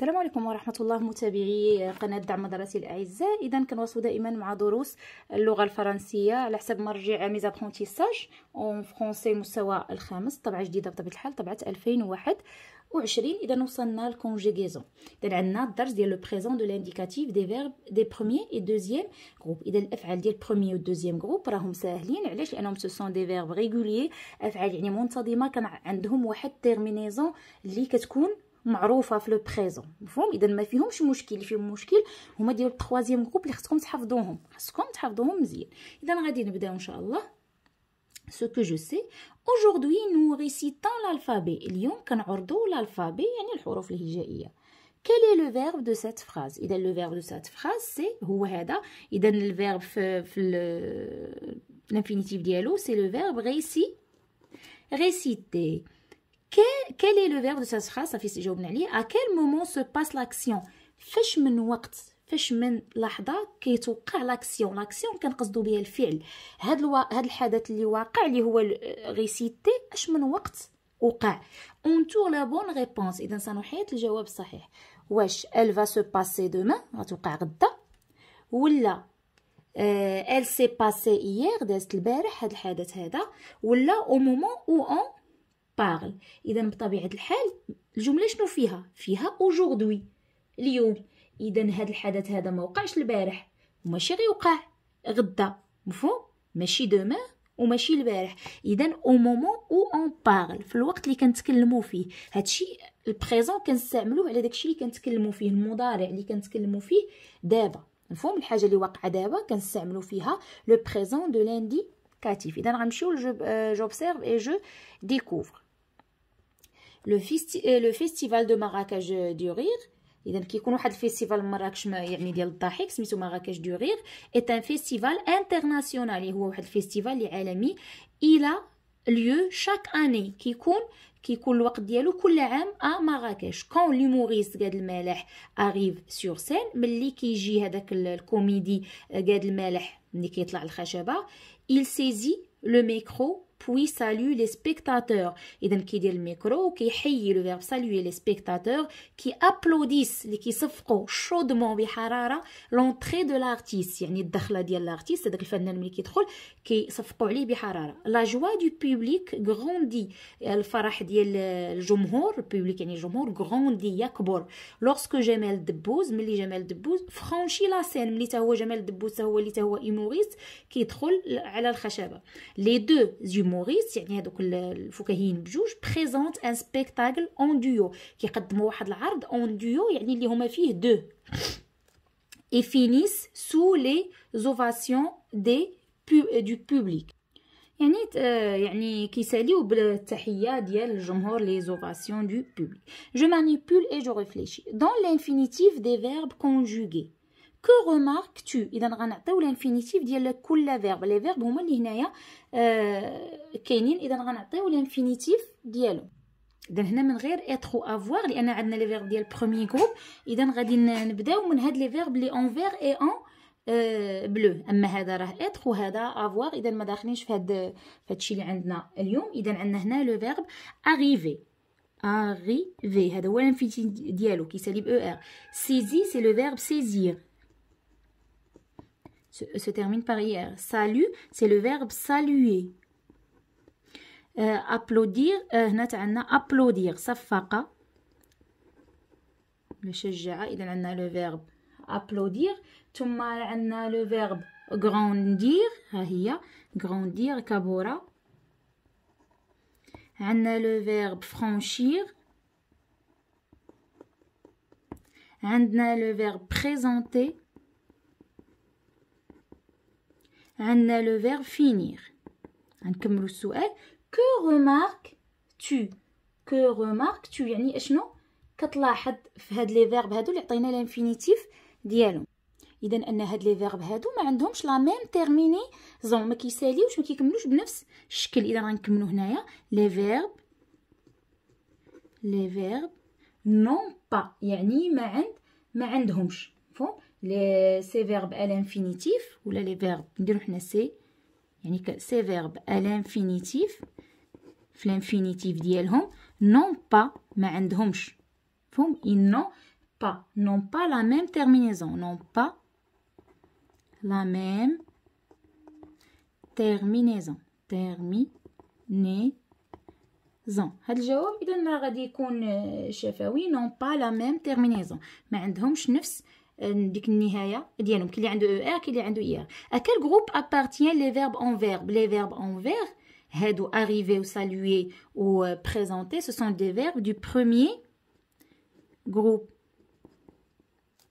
السلام عليكم ورحمه الله متابعي قناه دعم مدرسي الاعزاء اذا كنواصلوا دائما مع دروس اللغه الفرنسيه على حسب مرجع ميزا ابرونتيساج اون فرونسي المستوى الخامس طبعه جديده بطبيعه الحال طبعه 2021 اذا وصلنا لكونجيكيزون اذا عندنا الدرس ديال لو بريزون دو لانديكاتيف دي فيرب دي بروميي اي دوزيام جروب اذا الافعال ديال و دوزيام جروب راهم ساهلين علاش لانهم سو سون دي فيرب ريغوليي افعال يعني منتظمه كان عندهم واحد تيرمينيزون اللي كتكون معروفه في لو بريزون مفهوم اذا ما فيهمش مشكل اللي فيهم مشكل هما ديال التخوازيام جروب اللي خصكم تحفظوهم خصكم تحفظوهم مزيان اذا غادي نبداو ان شاء الله سو كو جو سي aujourd'hui نو récitons لالفابي اليوم كنعرضوا لالفابي يعني الحروف الهجائيه quel لو فيرب دو de فراز اذا لو فيرب دو cette فراز سي هو هذا اذا الفيرب في في الانفينيتيف ديالو سي لو فيرب réciter quel est le verbe de cette phrase صافي جاوبنا عليه à quel moment se passe l'action فاش من وقت فاش من لحظه كيتوقع لاكسيون لاكسيون كنقصدو بها الفعل هاد الوا... هاد الحدث اللي واقع اللي هو غيسيتي اش من وقت وقع اون تور لا بون ريبونس اذا سنحيط الجواب الصحيح واش elle va se passer demain غتوقع غدا ولا elle s'est passée hier دازت البارح هاد الحدث هذا ولا au moment où on باغل اذا بطبيعه الحال الجمله شنو فيها فيها اوجوردوي اليوم اذا هذا الحدث هذا ما وقعش البارح وماشي غيوقع غدا مفهوم ماشي دوما وماشي البارح اذا او مومون او اون بارل في الوقت اللي كنتكلموا فيه هادشي البريزون كنستعملوه على داكشي اللي كنتكلموا فيه المضارع اللي كنتكلموا فيه دابا مفهوم الحاجه اللي واقعه دابا كنستعملوا فيها لو بريزون دو لاندي كاتيف اذا غنمشيو جوبسيرف اي جو ديكوفر le, فيستي لو فيستيفال دو مراكش دو رير اذا كيكون واحد الفيستيفال مراكش يعني ديال الضحك سميتو مراكش دو رير ايت ان فيستيفال انترناسيونال هو واحد الفيستيفال اللي عالمي الى lieu شاك اني كيكون كيكون الوقت ديالو كل عام ا مراكش كون ليموريست قاد المالح اريف سور سين ملي كيجي هذاك الكوميدي قاد المالح ملي كيطلع الخشبه il saisit le micro puis salue les spectateurs. Et donc, qui le micro, qui hie le verbe saluer les spectateurs, qui applaudissent, qui se font chaudement, l'entrée de l'artiste. Il y de l'artiste, c'est qui se font La joie du public grandit. Le farah dit le euh, public, le jumhur grandit, yakbor. Lorsque Jamel Debbouz, Mili Jamel Debbouz, franchit la scène, Mili Jamel Debbouz, Jamel Debbouz, Jamel Debbouz, humoriste, qui est sur le la Les deux donc le présente un spectacle en duo. Il a quatre mots à en duo, il y a deux. Et finissent sous les ovations du public. Je manipule et je réfléchis. Dans l'infinitif des verbes conjugués. كو غومارك تو اذا غنعطيو لانفينيتيف ديال كل فيرب لي فيرب هما اللي هنايا آه كاينين اذا غنعطيو لانفينيتيف ديالهم اذا هنا من غير اتر و افوار لان عندنا لي فيرب ديال بروميي جروب اذا غادي نبداو من هاد لي فيرب لي اون فيغ اي اون بلو اما هذا راه اتر وهذا افوار اذا ما داخلينش في هاد في هادشي اللي عندنا اليوم اذا عندنا هنا لو فيرب اريفي اريفي هذا هو الانفينيتيف ديالو كيسالي ب او ار سيزي سي لو فيرب سيزير se, termine par hier. Salut, c'est le verbe saluer. Euh, applaudir, هنا euh, applaudir, صفق مشجعة le verbe applaudir ثم عندنا le verbe grandir ها grandir كبورة le verbe franchir عندنا le verbe présenter عندنا لو فيرب فينيغ غنكملو السؤال كو remarques تو كو remarques تو يعني اشنو كتلاحظ في هاد لي فيرب هادو اللي عطينا لانفينيتيف ديالهم اذا ان هاد لي فيرب هادو ما عندهمش لا ميم تيرمينيزون ما كيساليوش ما كيكملوش بنفس الشكل اذا غنكملو هنايا لي فيرب لي فيرب نون با يعني ما عند ما عندهمش لي سي فيرب الانفينيتيف ولا لي فيرب نديرو حنا سي يعني سي فيرب الانفينيتيف في الانفينيتيف ديالهم نون با ما عندهمش فهم ils n'ont pas n'ont pas la même terminaison n'ont pas la même terminaison terminaison هاد الجواب اذا غادي يكون آه، شفوي نون با لا ميم تيرمينيزون ما عندهمش نفس Euh, à quel groupe appartiennent les verbes en verbe Les verbes en verbe, les arriver saluer ou euh, présenter ce sont des verbes du premier groupe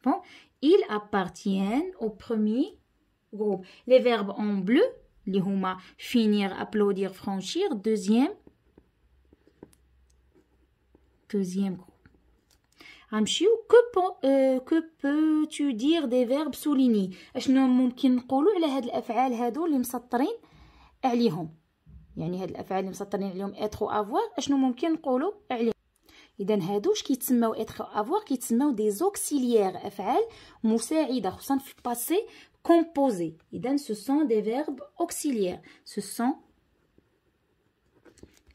bon ils appartiennent au premier groupe les verbes en bleu finir applaudir franchir deuxième deuxième groupe غنمشيو كو كو بو تو دير دي فيرب سوليني اشنو ممكن نقولوا على هاد الافعال هادو اللي مسطرين عليهم يعني هاد الافعال اللي مسطرين عليهم اتر و افوار اشنو ممكن نقولوا عليهم اذا هادو اش كيتسموا اتر افوار كيتسموا دي زوكسيليير افعال مساعده خصوصا في الباسي كومبوزي اذا سو سون دي فيرب اوكسيليير سو سون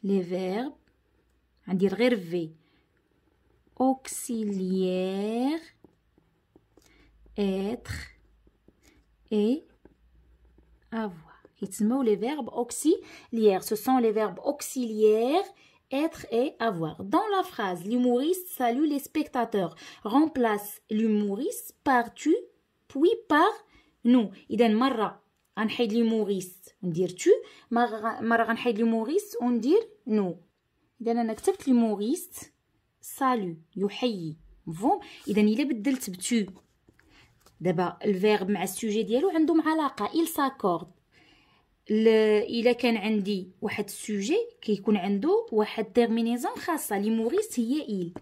لي فيرب غندير غير في auxiliaire, être et avoir. les verbes auxiliaires. Ce sont les verbes auxiliaires être et avoir. Dans la phrase, l'humoriste salue les spectateurs. Remplace l'humoriste par tu, puis par nous. Iden مرة غنحيد l'humoriste dit « tu, مرة غنحيد l'humoriste dit « nous. Iden أنا l'humoriste سالو يحيي مفهوم اذا الا بدلت بتو دابا الفيرب مع السوجي ديالو عندهم علاقه il s'accorde الا كان عندي واحد السوجي كيكون عنده واحد تيرمينيزون خاصه لي موريس هي il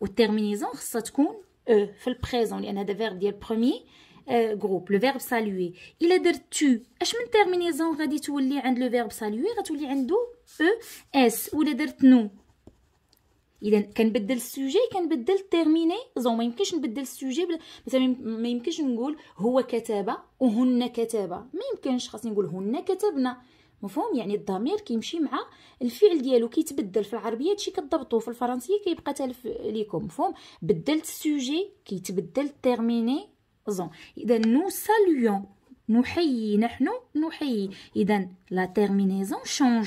والتيرمينيزون خاصها تكون او في البريزون لان هذا فيرب ديال برومي جروب لو فيرب سالوي الا درت تو اش من تيرمينيزون غادي تولي عند لو فيرب سالوي غتولي عنده او اس ولا درت نو اذا كنبدل السوجي كنبدل زون ما يمكنش نبدل السوجي بل... مثلا ما يمكنش نقول هو كتب وهن كتب ما يمكنش خاصني نقول هن كتبنا مفهوم يعني الضمير كيمشي مع الفعل ديالو كيتبدل في العربيه هادشي كتضبطوه في الفرنسيه كيبقى تالف ليكم مفهوم بدلت السوجي كيتبدل زون اذا نو ساليون نحيي نحن نحيي اذا لا تيرمينيزون شونج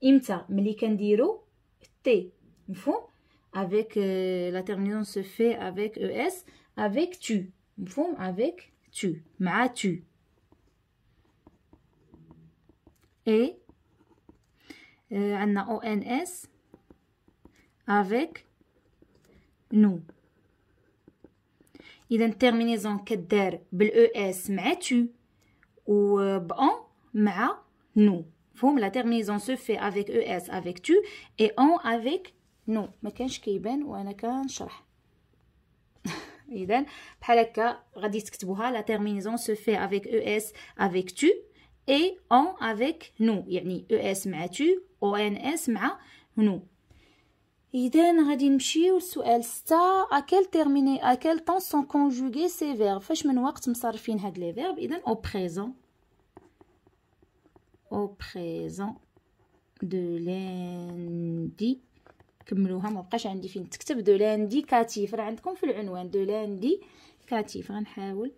Imta ça, mais les t, avec euh, la terminaison se fait avec es, avec tu, nous avec tu, ma tu, et on euh, a ons avec nous. Il y a une terminaison qui est der, ble es, ma tu ou euh, bon ma nous. La terminaison se fait avec es, avec tu et en avec nous. Mais qu'est-ce qu'il y a? Où est le khan shah? Idem. Par le cas radik sktbuah, la terminaison se fait avec es, avec tu et en avec nous. Il y a es mais tu ou ns mais nous. Idem. Radim chiu su el sta. À quel terminé? À quel temps sont conjugués ces verbes? Fesch men waqt musrfin hadlever. Idem. Au présent. Au présent de l'indicatif. Qu'est-ce que nous avons dit? Nous avons dit que l'indicatif. Nous le dit de l'indicatif. Nous avons dit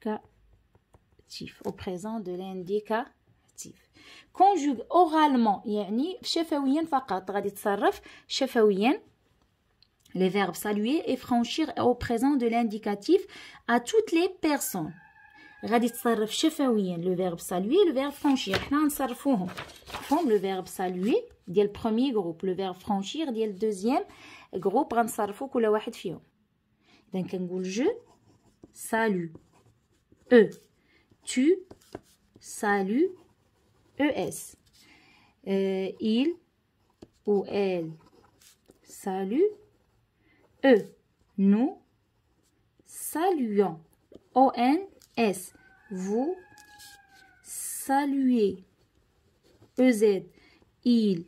que l'indicatif. Au présent de l'indicatif. Conjugue oralement. Il y a un chef-ouien. Il y a chef-ouien. Les verbes saluer et franchir au présent de l'indicatif à toutes les personnes le verbe saluer, le verbe franchir. On le verbe saluer, le premier groupe. Le verbe franchir, dit le deuxième groupe. On s'arrête le quoi salut. E. Tu salues. E euh, Il ou elle salue. E. Nous saluons. O n. S. Vous saluez. EZ. Il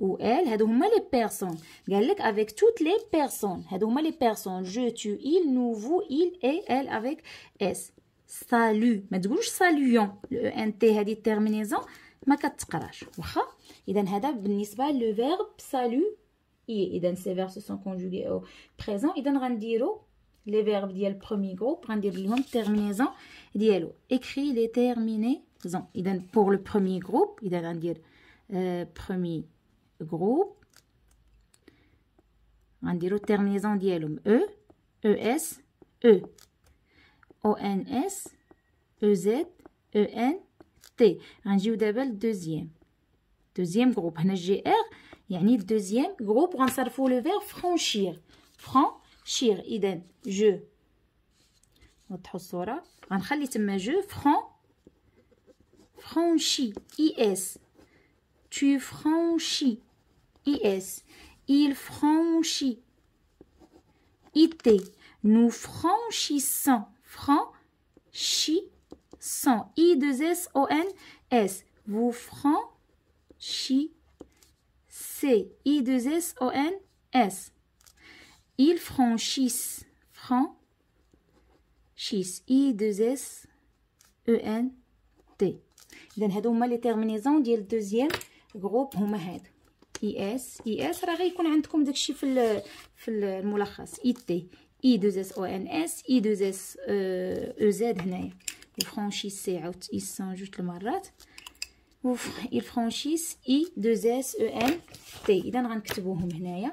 ou elle. Hadou ma les personnes. Galek avec toutes les personnes. Hadou ma les personnes. Je, tu, il, nous, vous, il et elle avec S. Salut. Mais du saluons. Le e, N a dit terminaison. Ma katkarash. Waha. Idan hadab nisba le verbe saluer. Et donc, ces vers se sont conjugués au présent. Et donc, on les verbes du premier groupe, hein, dit les mêmes terminaisons d'IELO. Écrit les terminaisons. Il pour le premier groupe, il donne dire euh, premier groupe, on dit les terminaisons d'IELO. E, ES, E, ONS, e. E, e n T. On dit le deuxième. Deuxième groupe. On a GR, il y deuxième groupe, on s'en le verbe franchir. Franc. شير اذا جو نوضحوا الصوره tu franchis is il franchit it nous franchissons franchissons i 2 s o n s vous franchissez i 2 s o n s Ils franchissent. Franchissent. I, 2 S, E, N, T. إذا هادو هما لي تيرمينيزون ديال الدوزيام غروب هما هادو. اي اس اي اس راه غيكون عندكم داكشي في في الملخص اي تي اي دوز اس او ان اس اي دوز اس او زد هنايا سي عاوت اي سون جوج المرات الفرانشيس اي دوز اس او ان تي اذا غنكتبوهم هنايا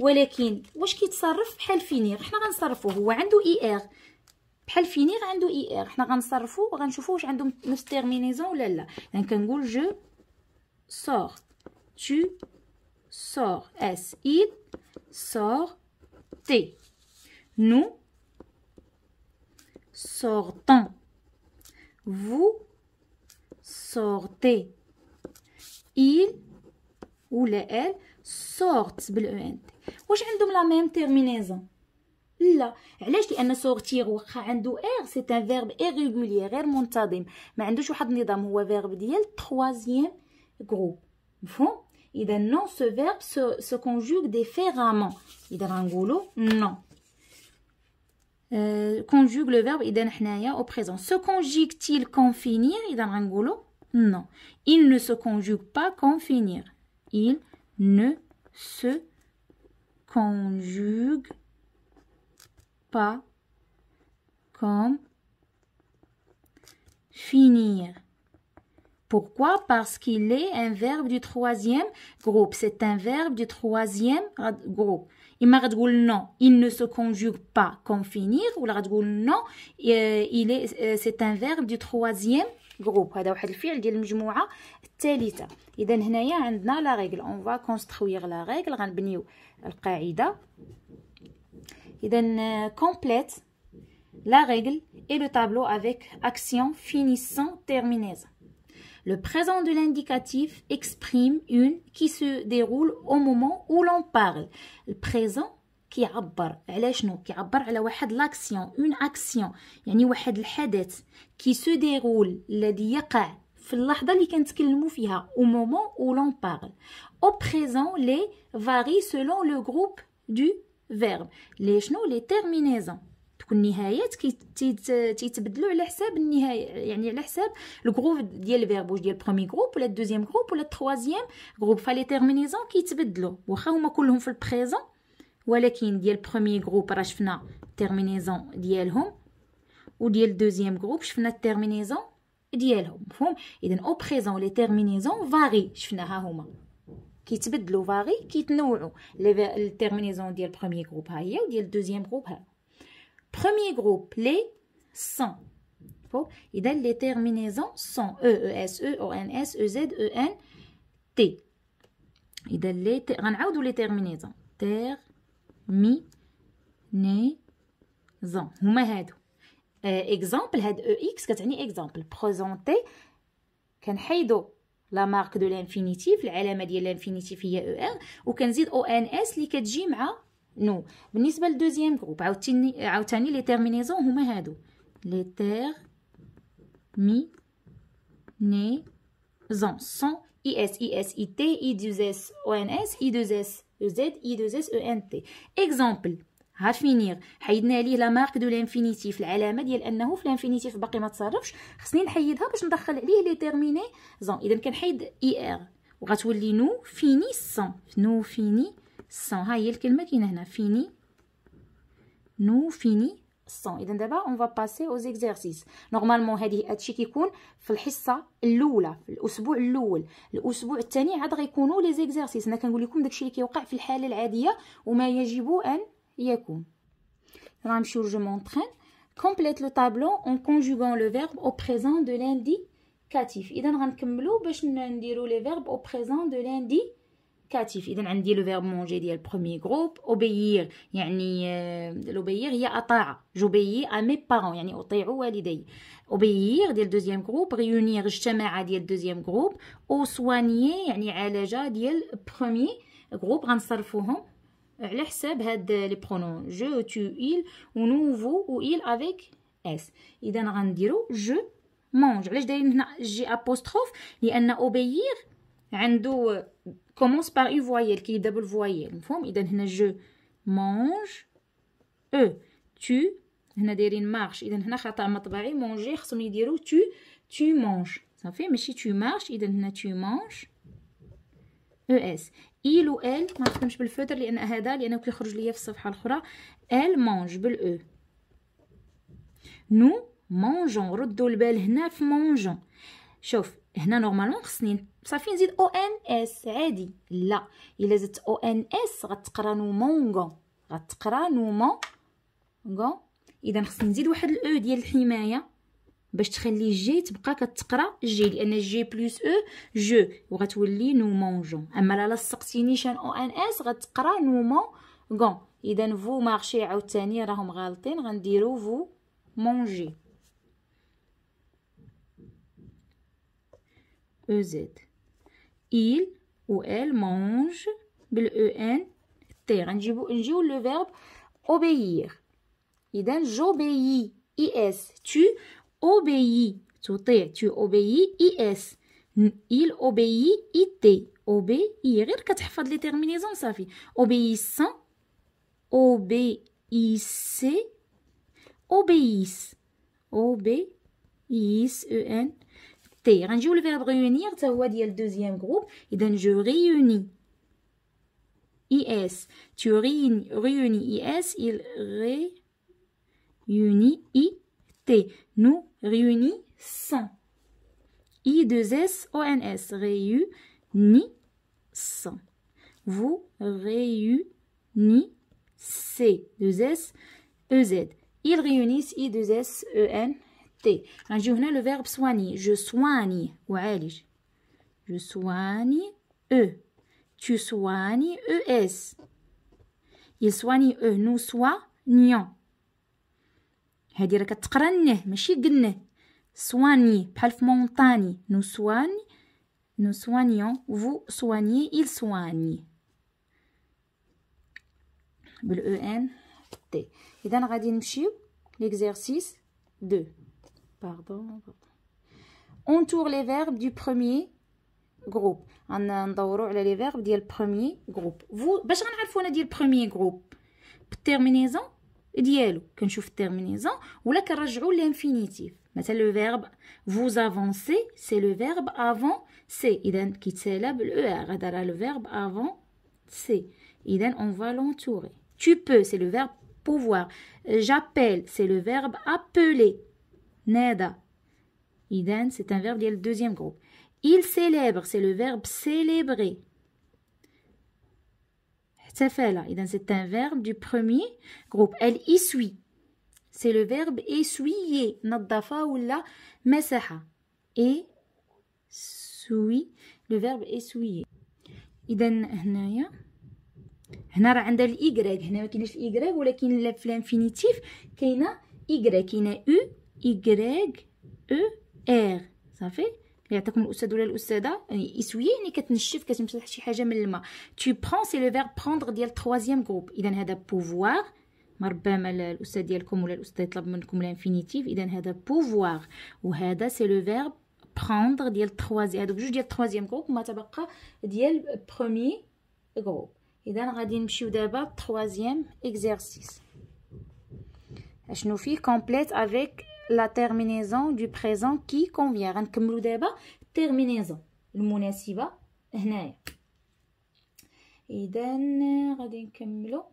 ولكن واش كيتصرف بحال فينيغ حنا غنصرفوه هو عنده اي ار بحال فينيغ عنده اي ار حنا غنصرفو وغنشوفو واش عندهم نفس تيرمينيزون ولا لا يعني كنقول جو سور tu اس s il sort t nous sortons فو sortez إل ou les Sortent, c'est la même. terminaison. Ou est-ce que tu as la même terminaison C'est un verbe irrégulier. Mais tu as un verbe irrégulier. Mais tu un verbe irrégulier. troisième groupe. Il y a un Ce verbe se conjugue différemment. Il y a Non. Euh, conjugue le verbe au présent. Se conjugue-t-il quand finir Il y Non. Il ne se conjugue pas quand finir. Il ne se conjugue pas comme finir. Pourquoi Parce qu'il est un verbe du troisième groupe. C'est un verbe du troisième groupe. Il marque non. Il ne se conjugue pas. comme finir ou le marque non. Il est. Euh, c'est un verbe du troisième groupe. Alors, le fil de la mémoire. Télitas. Et dans Hénéa, on a la règle. On va construire la règle. On bniou. Al-Qaïda. Et on euh, complète la règle et le tableau avec l'action finissant terminées. Le présent de l'indicatif exprime une qui se déroule au moment où l'on parle. Le présent qui عبر على qui على l'action, une action, يعني واحد الحدث qui se déroule الذي يقع في au moment où l'on parle. Au présent les varient selon le groupe du verbe. Les شنو les terminaisons. دوك النهايات تيتبدلوا على حساب النهايه يعني على حساب الجروب ديال الفيرب واش ديال البرومي جروب ولا الدوزيام جروب ولا التروازيام جروب فالي تيرمينيزون كيتبدلوا واخا هما كلهم في البريزون ولكن ديال البرومي جروب راه شفنا تيرمينيزون ديالهم وديال الدوزيام جروب شفنا التيرمينيزون ديالهم مفهوم اذا او بريزون لي تيرمينيزون فاري شفناها هما كيتبدلوا فاري كيتنوعوا لي تيرمينيزون ديال بروميير جروب ها هي وديال دوزيام جروب ها premier groupe, les sans. Et d'elle, les terminaisons sont E, E, S, E, O, N, S, E, Z, E, N, T. Et d'elle, les, ter les terminaisons. Ter, mi, ne, zan. exemple, had E, X, c'est un exemple. Présenté, can haido. La marque de l'infinitif, l'alama de l'infinitif, il y a ER, ou qu'on dit s li kadjim a نو بالنسبه للدوزيام جروب عاوتاني عاوتاني لي تيرمينيزون هما هادو لي تير مي ني زون سون اي اس اي اس اي تي اي دوز اس او ان اس اي دوز اس او زد اي دوز اس او ان تي اكزامبل ها فينير حيدنا ليه لا مارك دو لانفينيتيف العلامه ديال انه في الانفينيتيف باقي ما تصرفش خصني نحيدها باش ندخل عليه لي تيرميني زون اذا كنحيد اي ار وغتولي نو فيني سون نو فيني سون ها هي الكلمه كاينه هنا فيني نو فيني الصون اذا دابا اون فا باسي او زيكزارسيس نورمالمون هذه هادشي كيكون في الحصه الاولى في الاسبوع الاول الاسبوع الثاني عاد غيكونوا لي زيكزارسيس انا كنقول لكم داكشي اللي كيوقع في الحاله العاديه وما يجب ان يكون غنمشيو جو مونطرين لو طابلو اون en لو فيرب او au دو de كاتيف إذا غنكملو باش نديرو les verbes au présent de l'indicatif. كاتف اذا عندي لو فيرب مونجي ديال برومي جروب اوبيير يعني آه، لوبيير هي اطاع جوبيي ا مي بارون يعني اطيع والدي اوبيير ديال دوزيام جروب ريونير اجتماع ديال دوزيام جروب او سواني يعني عالجه ديال برومي جروب غنصرفوهم على حساب هاد لي برونون جو تو و ونوفو و ايل افيك اس اذا غنديرو جو مونج علاش دايرين هنا جي ابوستروف لان اوبيير عنده commence par une voyelle qui est double voyelle مفهوم اذا هنا je mange e tu هنا دايرين marche اذا هنا خطا مطبعي manger خصهم يديروا tu tu manges صافي ماشي tu marches اذا هنا tu manges e s il و elle ما نخدمش بالفوتر لان هذا لانه كيخرج ليا في الصفحه الاخرى elle mange بالاو نو مونجون ردوا البال هنا في مونجون شوف هنا نورمالمون خصني صافي نزيد او ان اس عادي لا الا زدت او ان اس غتقرا نومونغو غتقرا نومونغو اذا خصني نزيد واحد الاو e ديال الحمايه باش تخلي جي تبقى كتقرا جي لان جي بلس او جو وغتولي نومونجو اما لا لصقتيني شان او ان اس غتقرا نومونغو اذا فو مارشي عاوتاني راهم غالطين غنديرو فو مونجي او زيد il ou elle mange un e joue le verbe obéir إذا j'obéis is tu obéis tu obéis is il obéit it obéir de la terminaison ça fait obéissant obéissez obéis obéis en le verbe réunir, ça va dire le deuxième groupe. Et donc, je réunis IS. Tu réunis IS, il réunit IT. Nous réunissons. i 2 s ONS. Réunissons. Vous réunissez. 2S-E-Z. Ils réunissent I2S-E-N. T. نجي le verbe soigner. Je soigne. وعالج. Je soigne. E. Tu soignes. E s. Il soigne. E. Nous soignons. هذه راك que ماشي قنه. Soigner. بحال في مونتاني. Nous soigne. Nous soignons. Vous soignez. Il soigne. بالأو إن تي. إذا غادي نمشيو 2 pardon. On tourne les verbes du premier groupe. On tourne les verbes du premier groupe. Vous, je vais vous dire le premier groupe. Terminaison, dialo. Quand je terminaison, ou la quand je l'infinitif. Mais c'est le verbe vous avancez, c'est le verbe avant c'est. Iden, qui c'est le le verbe avant c'est. on va l'entourer. Tu peux, c'est le verbe pouvoir. J'appelle, c'est le verbe appeler nada. Iden, c'est un verbe lié au deuxième groupe. Il célèbre, c'est le verbe célébrer. Idan, c'est un verbe du premier groupe. Elle essuie. C'est le verbe essuyer. Naddafa ou la Et Essuie. Le verbe essuyer. Idan, هنايا هنا راه عندها الايغريك هنا ما كايناش الايغريك ولكن في الانفينيتيف كاينه ايغريك كاينه او إيكغيك أو إير صافي يعطيكم الاستاذ ولا الاستاذه يعني اسويه يعني كتنشف كتمسح شي حاجه من الماء تو برون سي لو فيرب بروندر ديال التروازيام جروب اذا هذا بوفوار ما ربما الاستاذ ديالكم ولا الاستاذ يطلب منكم الانفينيتيف اذا هذا بوفوار وهذا سي لو فيرب بروندر ديال التروازيام هذوك جوج ديال التروازيام جروب ما تبقى ديال برومي جروب اذا غادي نمشيو دابا التروازيام اكزرسيس اشنو فيه كومبليت افيك لا تيرمينيزون دو بريزون كي كونفيان غنكملو دابا تيرمينيزون المناسبه هنايا اذا غادي نكملو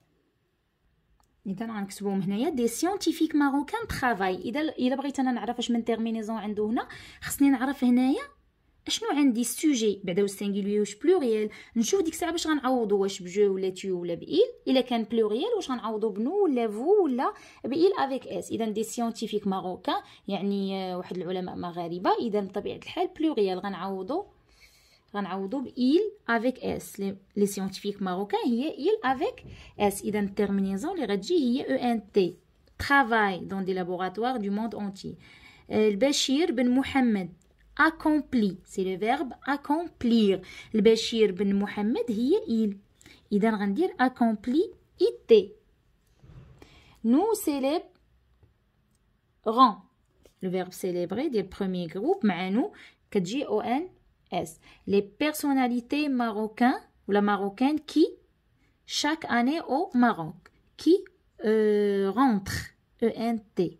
اذا غنكتبوهم هنايا دي سيونتيفيك ماروكان ترافاي اذا الا بغيت انا نعرف اش من تيرمينيزون عنده هنا خصني نعرف هنايا شنو عندي سوجي بعدا والسينغولي واش بلوريال نشوف ديك الساعه باش غنعوضو واش بجو ولا تيو ولا بإيل الا كان بلوريال واش غنعوضو بنو ولا فو ولا بإيل افيك اس اذا دي سيونتيفيك ماروكان يعني آه، واحد العلماء مغاربه اذا بطبيعه الحال بلوريال غنعوضو غنعوضو بإيل افيك اس لي سيونتيفيك ماروكان هي إيل افيك اس اذا التيرمينيزون اللي غتجي هي او e ان تي travaille dans des laboratoires du monde entier. آه، البشير بن محمد accompli. C'est le verbe accomplir. Le Bachir ben Mohamed, il. Il va dire accompli, été. Nous célébrons. Le verbe célébrer, le premier groupe, nous, k o n s Les personnalités marocains ou la marocaine qui, chaque année au Maroc, qui euh, rentrent, E-N-T.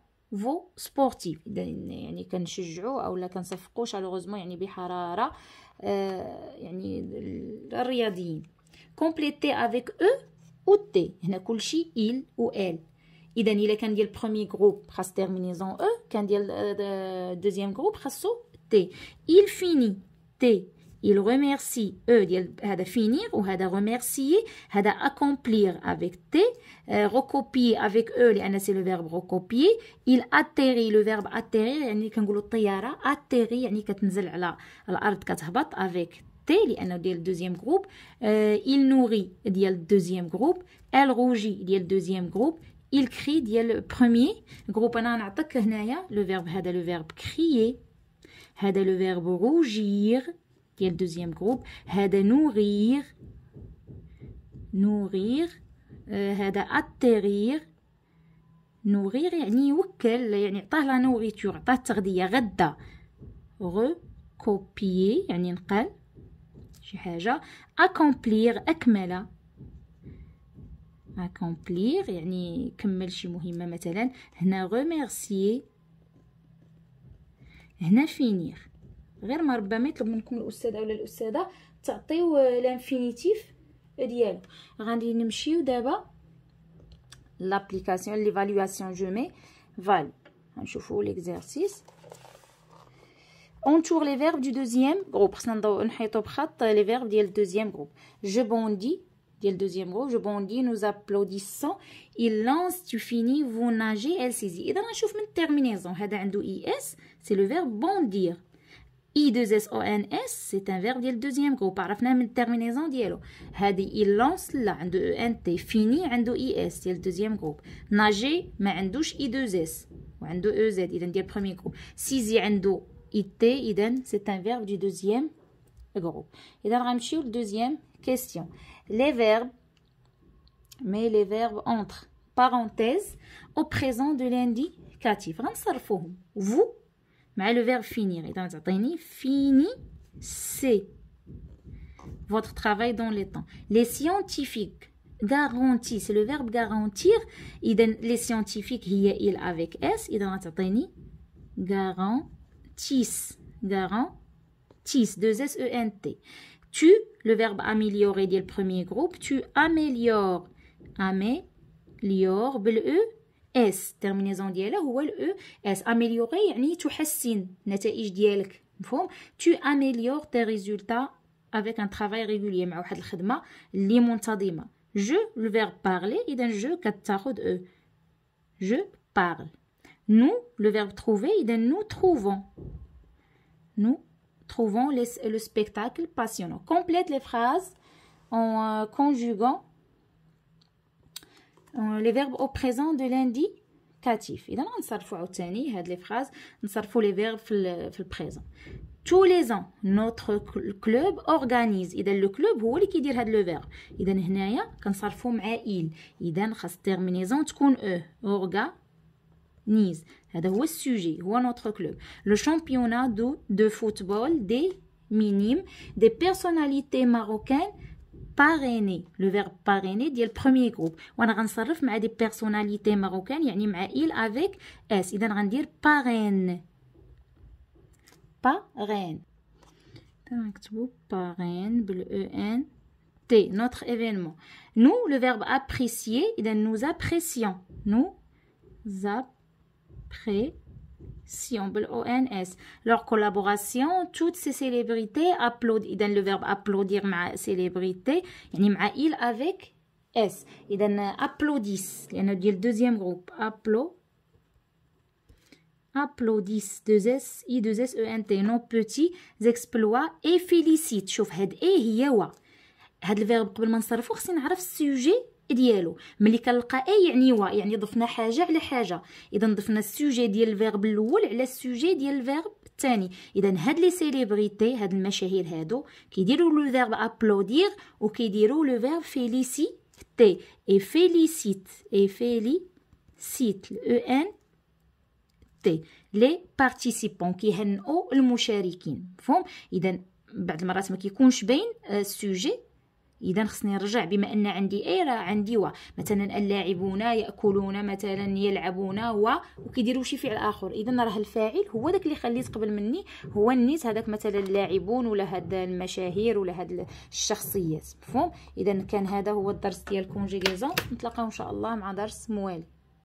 فو سبورتيف اذا يعني كنشجعو اولا كنصفقو شالوغوزمون يعني بحراره آه، يعني الرياضيين كومبليتي افيك او و تي هنا كلشي ايل و ال اذا الا كان ديال برومي جروب خاص تيرمينيزون او e، كان ديال آه، دوزيام آه، جروب خاصو تي ايل فيني تي il remercie eux ديال هذا finir وهذا remercier هذا accomplir avec T recopier avec eux لأن c'est le verbe recopier il atterrit le verbe atterrir يعني كنقولوا الطيارة atterrit يعني كتنزل على الأرض كتهبط avec T لأنه ديال الدوزيام جروب il nourrit ديال الدوزيام جروب elle rougit ديال الدوزيام جروب il crie ديال premier جروب انا نعطيك هنايا لو فيرب هذا لو فيرب crier هذا لو فيرب rougir qui est le deuxième groupe هذا nourrir nourrir هذا atterrir nourrir يعني يوكل يعني عطاه لا نوريتور عطاه التغذية غدا recopier يعني نقل شي حاجة accomplir أكمل accomplir يعني كمل شي مهمة مثلا هنا remercier هنا finir Grâce à un infinitif diable. Ghandi, nous allons faire l'évaluation. Je mets un l'exercice. On Entoure les verbes du deuxième groupe. On peut prendre les verbes du deuxième groupe. Je bondis. Du deuxième groupe. Je bondis. Nous applaudissons. Il lance. Tu finis. Vous nagez. Elle saisit. Et donc, je monte. Terminons. C'est le verbe bondir. I2SONS c'est un verbe du deuxième groupe par من terminaison ديالو lance il lance la de fini fini, فيني عنده IS, c'est deuxième groupe Nager mais douche I2S وعنده او زد اذا premier groupe سيزي عنده c'est un verbe du deuxième groupe Et اذا la deuxième question les verbes mais les verbes entre parenthèses au présent de l'indicatif vous مع verbe finir, فينير اذا تعطيني fini c'est votre travail dans le temps les scientifiques garantissent. c'est le verbe garantir les scientifiques هي il avec s garant tis garantissent garantissent deux s e n t tu le verbe améliorer dit le premier groupe tu améliores améliores bleu e, S, terminaison dialect ou elle-e, s, améliorer, ni tu has-sins, tu améliores tes résultats avec un travail régulier. Je, le verbe parler, il est un je, catarode e. Je parle. Nous, le verbe trouver, il nous trouvons. Nous trouvons le spectacle passionnant. Complète les phrases en euh, conjuguant. Euh, les verbes au présent de l'indicatif. Évidemment, nous avons fait les phrases, nous avons les verbes au présent. Tous les ans, notre club organise. Et le club, c'est qui dit le verbe. Et donc, ici, nous avons fait il. Et donc, la terminaison, c'est e. Euh, organise. C'est le sujet, c'est notre club. Le championnat de football des minimes, des personnalités marocaines parrainer le verbe parrainer le premier groupe on a des personnalités marocaines a il avec s il dire parraine parraine نكتبوا parraine بال e n t notre événement nous le verbe apprécier donne nous apprécions nous apprécions Sion, ONS. Leur collaboration, toutes ces célébrités applaudissent. Dans le verbe applaudir, ma célébrité, yani il avec S. Et applaudissent. Il y en a le deuxième groupe. Applaud. Applaudissent. Deux S, I, deux S, E, N, T. non, petits exploits et félicitent. et هاد ايه هي هو هاد الفيرب قبل il نصرفو خصني le sujet. ديالو ملي كنلقى اي يعني وا يعني ضفنا حاجه على حاجه اذا ضفنا السوجي ديال الفيرب الاول على السوجي ديال الفيرب الثاني اذا هاد لي سيليبريتي هاد المشاهير هادو كيديروا لو فيرب ابلودير وكيديروا لو فيرب فيليسي تي اي فيليسيت اي فيلي سيت الاو ان تي لي بارتيسيبون كيهنئوا المشاركين مفهوم اذا بعض المرات ما كيكونش باين السوجي اذا خصني نرجع بما ان عندي اي راه عندي و مثلا اللاعبون ياكلون مثلا يلعبون و وكيديروا شي فعل اخر اذا راه الفاعل هو داك اللي خليت قبل مني هو النيت هذاك مثلا اللاعبون ولا هاد المشاهير ولا هاد الشخصيات مفهوم اذا كان هذا هو الدرس ديال كونجيغيزون نتلاقاو ان شاء الله مع درس موالي